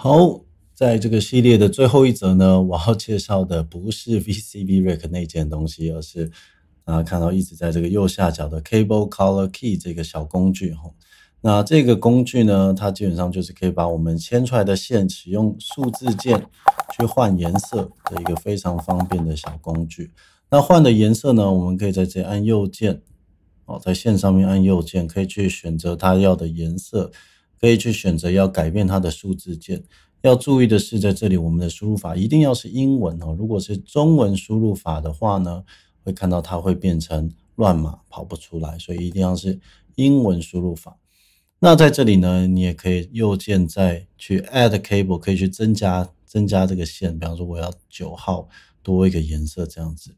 好，在这个系列的最后一则呢，我要介绍的不是 VCB Rack 那件东西，而是啊，看到一直在这个右下角的 Cable Color Key 这个小工具哈。那这个工具呢，它基本上就是可以把我们牵出来的线，使用数字键去换颜色的一个非常方便的小工具。那换的颜色呢，我们可以在这按右键，哦，在线上面按右键，可以去选择它要的颜色。可以去选择要改变它的数字键。要注意的是，在这里我们的输入法一定要是英文哦。如果是中文输入法的话呢，会看到它会变成乱码，跑不出来。所以一定要是英文输入法。那在这里呢，你也可以右键再去 add cable，可以去增加增加这个线。比方说，我要九号多一个颜色这样子。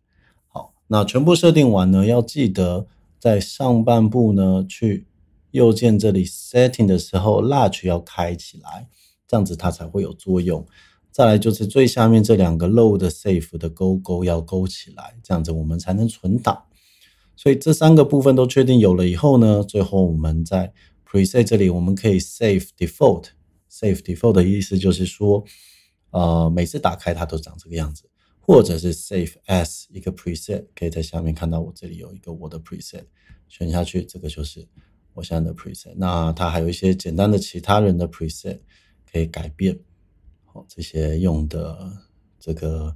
好，那全部设定完呢，要记得在上半部呢去。右键这里 setting 的时候，large 要开起来，这样子它才会有作用。再来就是最下面这两个 l o a 的 save 的勾勾要勾起来，这样子我们才能存档。所以这三个部分都确定有了以后呢，最后我们在 preset 这里，我们可以 save default，save default 的意思就是说，呃，每次打开它都长这个样子，或者是 save as 一个 preset，可以在下面看到我这里有一个我的 preset，选下去这个就是。我现在的 preset，那它还有一些简单的其他人的 preset 可以改变，好，这些用的这个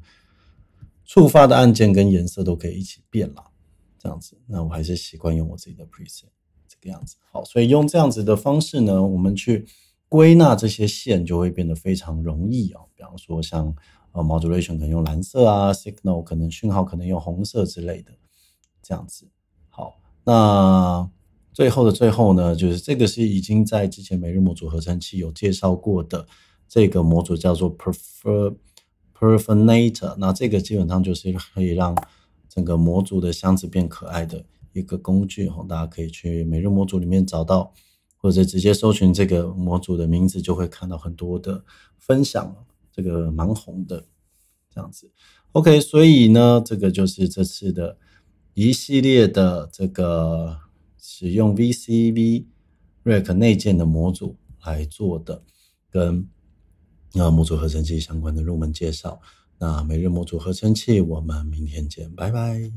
触发的按键跟颜色都可以一起变了，这样子。那我还是习惯用我自己的 preset 这个样子。好，所以用这样子的方式呢，我们去归纳这些线就会变得非常容易啊。比方说像呃 modulation 可能用蓝色啊，signal 可能讯号可能用红色之类的，这样子。好，那。最后的最后呢，就是这个是已经在之前每日模组合成器有介绍过的这个模组叫做 prefer p e r f e r i n a t o r 那这个基本上就是可以让整个模组的箱子变可爱的一个工具哦。大家可以去每日模组里面找到，或者直接搜寻这个模组的名字，就会看到很多的分享，这个蛮红的这样子。OK，所以呢，这个就是这次的一系列的这个。使用 VCV Rack 内建的模组来做的，跟啊模组合成器相关的入门介绍。那每日模组合成器，我们明天见，拜拜。